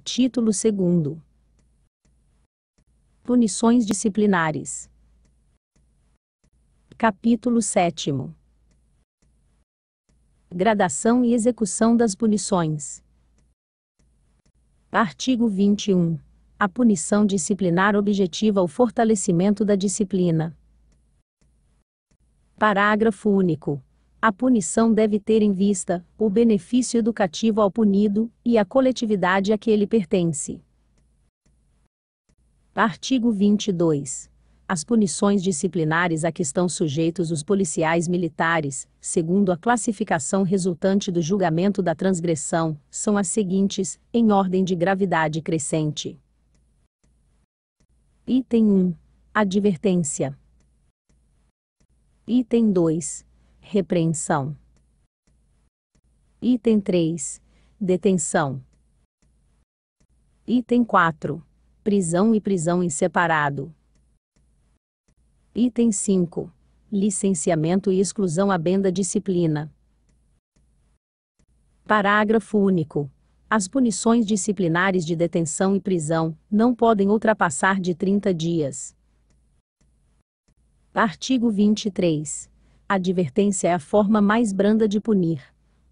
Título 2 Punições disciplinares. Capítulo 7 Gradação e execução das punições. Artigo 21. A punição disciplinar objetiva o fortalecimento da disciplina. Parágrafo único. A punição deve ter em vista o benefício educativo ao punido e a coletividade a que ele pertence. Artigo 22. As punições disciplinares a que estão sujeitos os policiais militares, segundo a classificação resultante do julgamento da transgressão, são as seguintes, em ordem de gravidade crescente. Item 1. Advertência. Item 2 repreensão. Item 3. Detenção. Item 4. Prisão e prisão em separado. Item 5. Licenciamento e exclusão à benda disciplina. Parágrafo único. As punições disciplinares de detenção e prisão não podem ultrapassar de 30 dias. Artigo 23. A advertência é a forma mais branda de punir.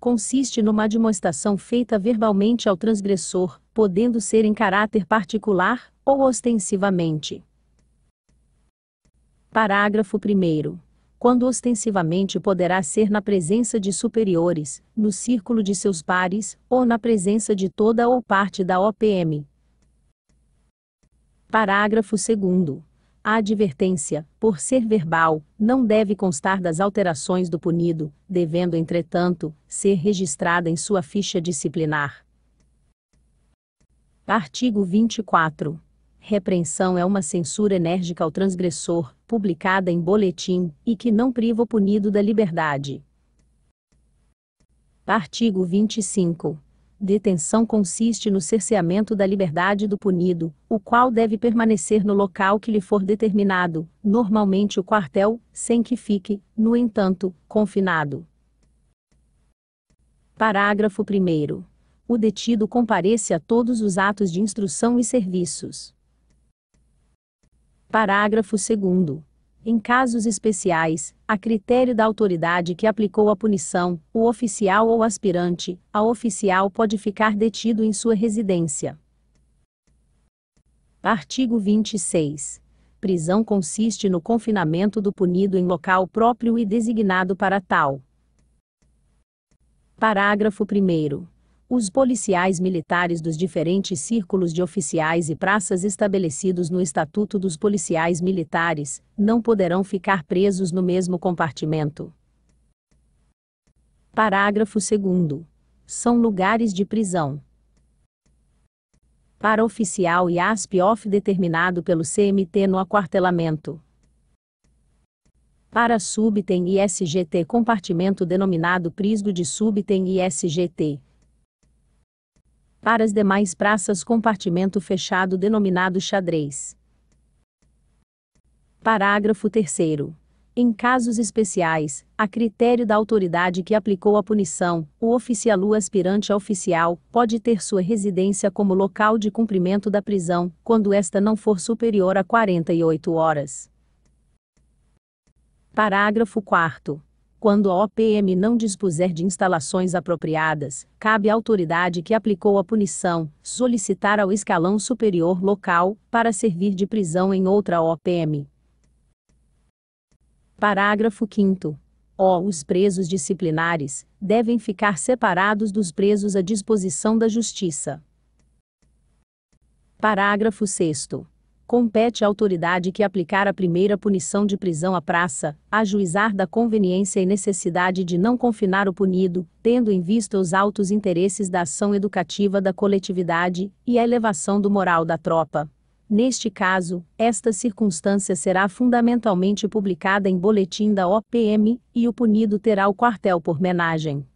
Consiste numa admoestação feita verbalmente ao transgressor, podendo ser em caráter particular ou ostensivamente. Parágrafo 1 quando ostensivamente poderá ser na presença de superiores, no círculo de seus pares, ou na presença de toda ou parte da OPM. Parágrafo 2. A advertência, por ser verbal, não deve constar das alterações do punido, devendo, entretanto, ser registrada em sua ficha disciplinar. Artigo 24. Repreensão é uma censura enérgica ao transgressor, publicada em boletim, e que não priva o punido da liberdade. Artigo 25. Detenção consiste no cerceamento da liberdade do punido, o qual deve permanecer no local que lhe for determinado, normalmente o quartel, sem que fique, no entanto, confinado. Parágrafo 1. O detido comparece a todos os atos de instrução e serviços. Parágrafo 2 em casos especiais, a critério da autoridade que aplicou a punição, o oficial ou aspirante, a oficial pode ficar detido em sua residência. Artigo 26. Prisão consiste no confinamento do punido em local próprio e designado para tal. Parágrafo 1 os policiais militares dos diferentes círculos de oficiais e praças estabelecidos no Estatuto dos Policiais Militares não poderão ficar presos no mesmo compartimento. Parágrafo 2. São lugares de prisão. Para oficial e ASP-OFF determinado pelo CMT no aquartelamento. Para subtem Sgt compartimento denominado prisgo de subtem Sgt. Para as demais praças, compartimento fechado denominado xadrez. Parágrafo 3. Em casos especiais, a critério da autoridade que aplicou a punição, o oficial aspirante a oficial pode ter sua residência como local de cumprimento da prisão, quando esta não for superior a 48 horas. Parágrafo 4. Quando a OPM não dispuser de instalações apropriadas, cabe à autoridade que aplicou a punição solicitar ao escalão superior local para servir de prisão em outra OPM. Parágrafo 5. O. Os presos disciplinares devem ficar separados dos presos à disposição da Justiça. Parágrafo 6 compete à autoridade que aplicar a primeira punição de prisão à praça, ajuizar da conveniência e necessidade de não confinar o punido, tendo em vista os altos interesses da ação educativa da coletividade e a elevação do moral da tropa. Neste caso, esta circunstância será fundamentalmente publicada em boletim da OPM, e o punido terá o quartel por menagem.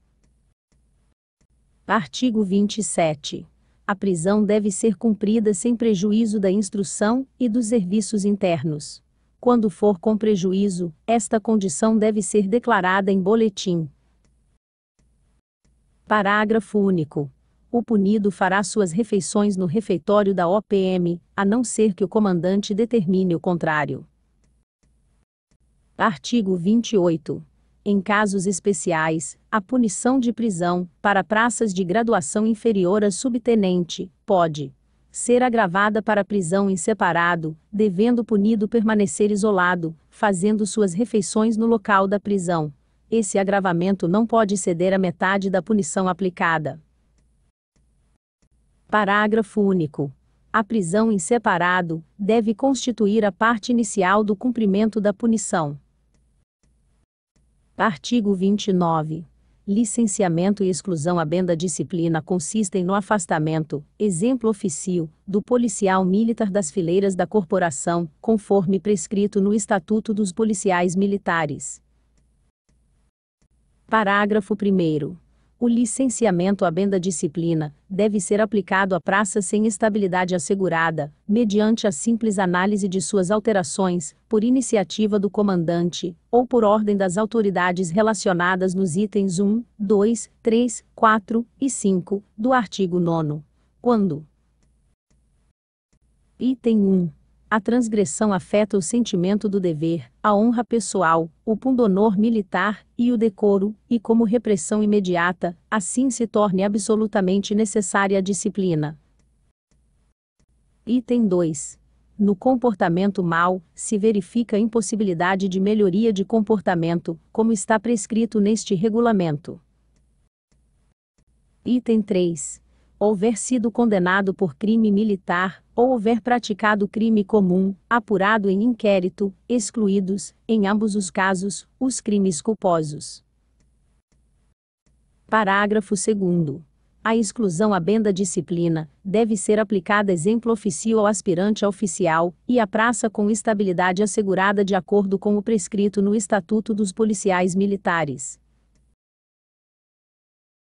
Artigo 27 a prisão deve ser cumprida sem prejuízo da instrução e dos serviços internos. Quando for com prejuízo, esta condição deve ser declarada em boletim. Parágrafo único. O punido fará suas refeições no refeitório da OPM, a não ser que o comandante determine o contrário. Artigo 28 em casos especiais, a punição de prisão, para praças de graduação inferior a subtenente, pode ser agravada para prisão em separado, devendo o punido permanecer isolado, fazendo suas refeições no local da prisão. Esse agravamento não pode ceder a metade da punição aplicada. Parágrafo único. A prisão em separado deve constituir a parte inicial do cumprimento da punição. Artigo 29. Licenciamento e exclusão à benda disciplina consistem no afastamento, exemplo oficial do policial militar das fileiras da corporação, conforme prescrito no Estatuto dos Policiais Militares. Parágrafo 1. O licenciamento à benda disciplina deve ser aplicado à praça sem estabilidade assegurada, mediante a simples análise de suas alterações, por iniciativa do comandante, ou por ordem das autoridades relacionadas nos itens 1, 2, 3, 4 e 5 do artigo 9. Quando? Item 1 a transgressão afeta o sentimento do dever, a honra pessoal, o pundonor militar e o decoro, e como repressão imediata, assim se torne absolutamente necessária a disciplina. Item 2. No comportamento mau, se verifica a impossibilidade de melhoria de comportamento, como está prescrito neste regulamento. Item 3 houver sido condenado por crime militar, ou houver praticado crime comum, apurado em inquérito, excluídos, em ambos os casos, os crimes culposos. Parágrafo 2. A exclusão à benda disciplina deve ser aplicada exemplo ofício ao aspirante oficial e à praça com estabilidade assegurada de acordo com o prescrito no Estatuto dos Policiais Militares.